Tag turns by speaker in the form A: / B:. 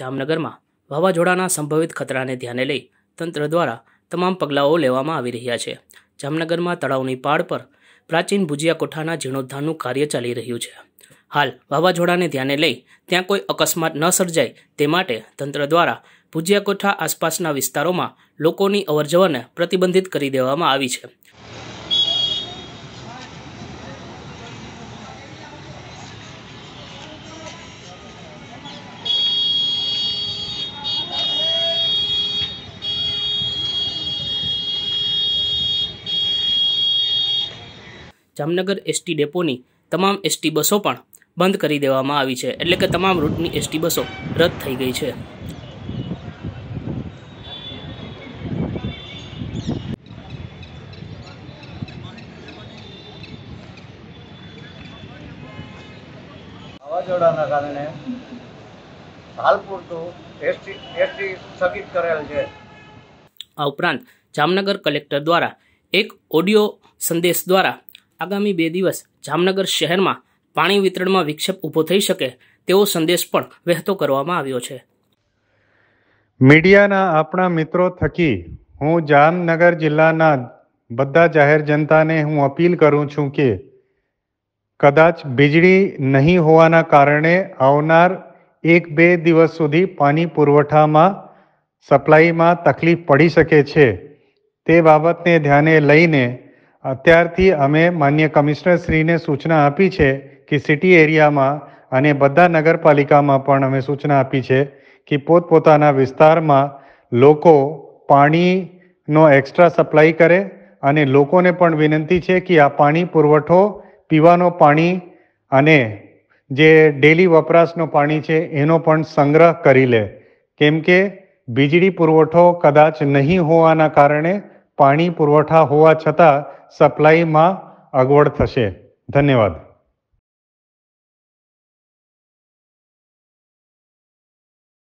A: જામનગરમાં વાવાઝોડાના સંભવિત ખતરાને ધ્યાને લઈ તંત્ર દ્વારા તમામ પગલાઓ લેવામાં આવી રહ્યા છે જામનગરમાં તળાવની પાળ પર પ્રાચીન ભુજિયા કોઠાના જીર્ણોદ્ધારનું કાર્ય ચાલી રહ્યું છે હાલ વાવાઝોડાને ધ્યાને લઈ ત્યાં કોઈ અકસ્માત ન સર્જાય તે માટે તંત્ર દ્વારા ભુજિયા કોઠા આસપાસના વિસ્તારોમાં લોકોની અવરજવરને પ્રતિબંધિત કરી દેવામાં આવી છે જામનગર એસટી ડેપોની તમામ એસટી બસો પણ બંધ કરી દેવામાં આવી છે એટલે કે તમામ રૂટની એસટી બસો રદ થઈ ગઈ છે છે આ ઉપરાંત જામનગર કલેક્ટર દ્વારા એક ઓડિયો સંદેશ દ્વારા આગામી બે દિવસ જામનગર શહેરમાં પાણી વિતરણમાં વિક્ષેપ ઊભો થઈ શકે તેવો સંદેશ પણ વહેતો કરવામાં આવ્યો છે
B: મીડિયાના આપણા મિત્રો થકી હું જામનગર જિલ્લાના બધા જાહેર જનતાને હું અપીલ કરું છું કે કદાચ વીજળી નહીં હોવાના કારણે આવનાર એક બે દિવસ સુધી પાણી પુરવઠામાં સપ્લાયમાં તકલીફ પડી શકે છે તે બાબતને ધ્યાને લઈને અત્યારથી અમે માન્ય શ્રીને સૂચના આપી છે કે સિટી એરિયામાં અને બધા નગરપાલિકામાં પણ અમે સૂચના આપી છે કે પોતપોતાના વિસ્તારમાં લોકો પાણીનો એક્સ્ટ્રા સપ્લાય કરે અને લોકોને પણ વિનંતી છે કે આ પાણી પુરવઠો પીવાનો પાણી અને જે ડેલી વપરાશનો પાણી છે એનો પણ સંગ્રહ કરી લે કેમ કે વીજળી પુરવઠો કદાચ નહીં હોવાના કારણે પાણી પુરવઠા હોવા છતાં સપ્લાયમાં અગવડ થશે ધન્યવાદ